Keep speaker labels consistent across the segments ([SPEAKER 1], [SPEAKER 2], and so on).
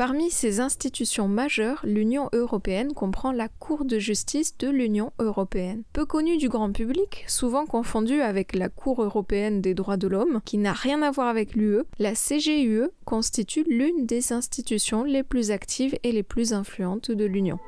[SPEAKER 1] Parmi ces institutions majeures, l'Union européenne comprend la Cour de justice de l'Union européenne. Peu connue du grand public, souvent confondue avec la Cour européenne des droits de l'homme, qui n'a rien à voir avec l'UE, la CGUE constitue l'une des institutions les plus actives et les plus influentes de l'Union.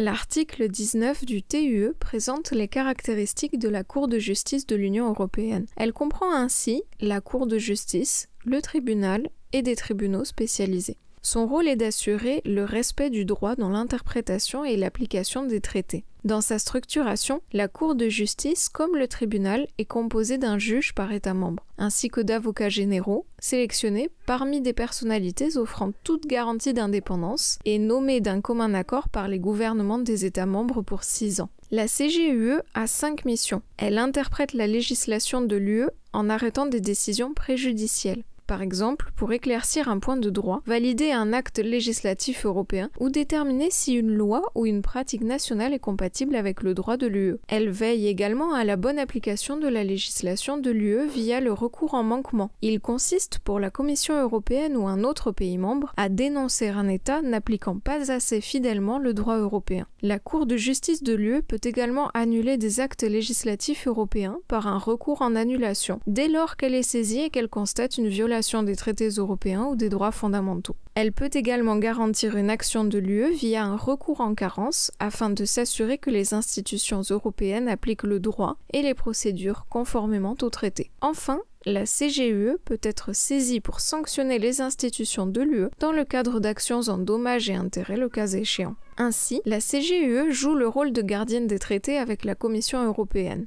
[SPEAKER 1] L'article 19 du TUE présente les caractéristiques de la Cour de justice de l'Union européenne. Elle comprend ainsi la Cour de justice, le tribunal et des tribunaux spécialisés. Son rôle est d'assurer le respect du droit dans l'interprétation et l'application des traités. Dans sa structuration, la Cour de justice, comme le tribunal, est composée d'un juge par État membre, ainsi que d'avocats généraux, sélectionnés parmi des personnalités offrant toute garantie d'indépendance et nommés d'un commun accord par les gouvernements des États membres pour six ans. La CGUE a cinq missions. Elle interprète la législation de l'UE en arrêtant des décisions préjudicielles par exemple, pour éclaircir un point de droit, valider un acte législatif européen ou déterminer si une loi ou une pratique nationale est compatible avec le droit de l'UE. Elle veille également à la bonne application de la législation de l'UE via le recours en manquement. Il consiste pour la Commission européenne ou un autre pays membre à dénoncer un État n'appliquant pas assez fidèlement le droit européen. La Cour de justice de l'UE peut également annuler des actes législatifs européens par un recours en annulation, dès lors qu'elle est saisie et qu'elle constate une violation des traités européens ou des droits fondamentaux. Elle peut également garantir une action de l'UE via un recours en carence afin de s'assurer que les institutions européennes appliquent le droit et les procédures conformément aux traités. Enfin, la CGUE peut être saisie pour sanctionner les institutions de l'UE dans le cadre d'actions en dommages et intérêts le cas échéant. Ainsi, la CGUE joue le rôle de gardienne des traités avec la Commission européenne.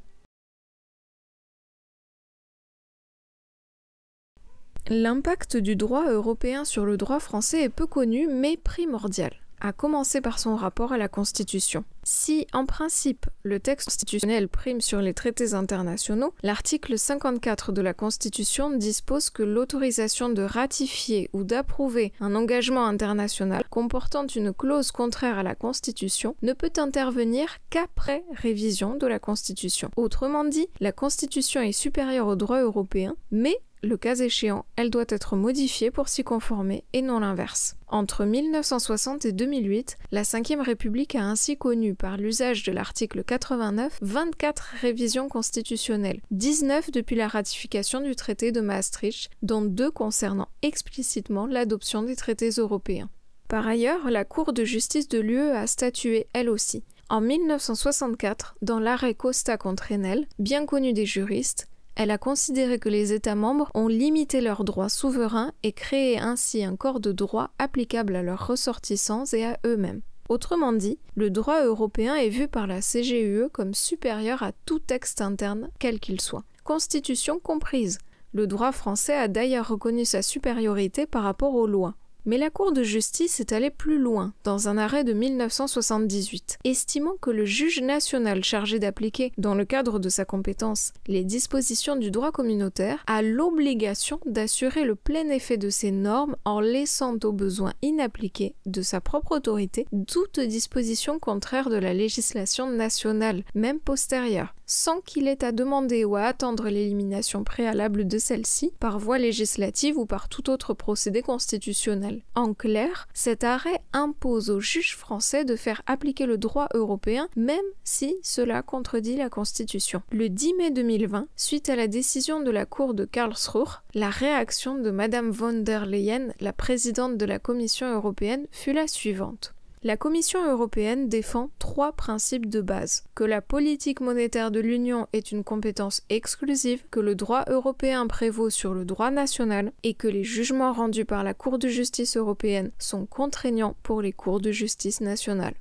[SPEAKER 1] L'impact du droit européen sur le droit français est peu connu mais primordial à commencer par son rapport à la Constitution. Si, en principe, le texte constitutionnel prime sur les traités internationaux, l'article 54 de la Constitution dispose que l'autorisation de ratifier ou d'approuver un engagement international comportant une clause contraire à la Constitution ne peut intervenir qu'après révision de la Constitution. Autrement dit, la Constitution est supérieure au droit européen, mais le cas échéant, elle doit être modifiée pour s'y conformer et non l'inverse. Entre 1960 et 2008, la Ve République a ainsi connu, par l'usage de l'article 89, 24 révisions constitutionnelles, 19 depuis la ratification du traité de Maastricht, dont deux concernant explicitement l'adoption des traités européens. Par ailleurs, la Cour de justice de l'UE a statué, elle aussi, en 1964, dans l'arrêt Costa contre Enel, bien connu des juristes, elle a considéré que les États membres ont limité leurs droits souverains et créé ainsi un corps de droit applicable à leurs ressortissants et à eux-mêmes. Autrement dit, le droit européen est vu par la CGUE comme supérieur à tout texte interne, quel qu'il soit, constitution comprise. Le droit français a d'ailleurs reconnu sa supériorité par rapport aux lois. Mais la Cour de justice est allée plus loin dans un arrêt de 1978, estimant que le juge national chargé d'appliquer, dans le cadre de sa compétence, les dispositions du droit communautaire a l'obligation d'assurer le plein effet de ces normes en laissant aux besoins inappliqués de sa propre autorité toute disposition contraire de la législation nationale, même postérieure sans qu'il ait à demander ou à attendre l'élimination préalable de celle-ci par voie législative ou par tout autre procédé constitutionnel. En clair, cet arrêt impose aux juges français de faire appliquer le droit européen même si cela contredit la Constitution. Le 10 mai 2020, suite à la décision de la Cour de Karlsruhe, la réaction de Madame von der Leyen, la présidente de la Commission européenne, fut la suivante. La Commission européenne défend trois principes de base. Que la politique monétaire de l'Union est une compétence exclusive, que le droit européen prévaut sur le droit national et que les jugements rendus par la Cour de justice européenne sont contraignants pour les cours de justice nationales.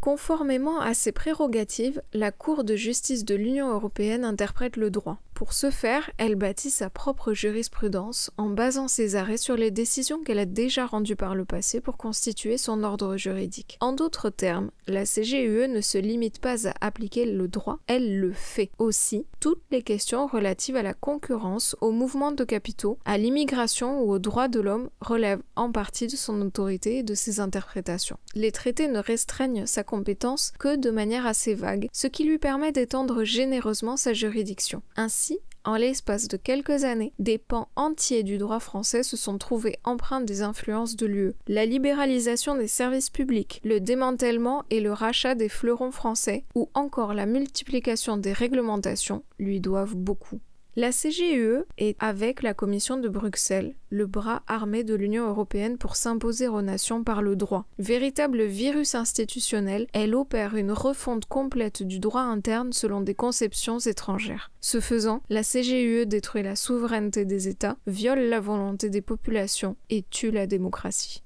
[SPEAKER 1] Conformément à ces prérogatives, la Cour de justice de l'Union européenne interprète le droit. Pour ce faire, elle bâtit sa propre jurisprudence en basant ses arrêts sur les décisions qu'elle a déjà rendues par le passé pour constituer son ordre juridique. En d'autres termes, la CGUE ne se limite pas à appliquer le droit, elle le fait aussi. Toutes les questions relatives à la concurrence, au mouvement de capitaux, à l'immigration ou aux droits de l'homme relèvent en partie de son autorité et de ses interprétations. Les traités ne restreignent sa compétence que de manière assez vague, ce qui lui permet d'étendre généreusement sa juridiction. Ainsi, en l'espace de quelques années, des pans entiers du droit français se sont trouvés empreints des influences de l'UE. La libéralisation des services publics, le démantèlement et le rachat des fleurons français, ou encore la multiplication des réglementations, lui doivent beaucoup. La CGUE est, avec la Commission de Bruxelles, le bras armé de l'Union européenne pour s'imposer aux nations par le droit. Véritable virus institutionnel, elle opère une refonte complète du droit interne selon des conceptions étrangères. Ce faisant, la CGE détruit la souveraineté des États, viole la volonté des populations et tue la démocratie.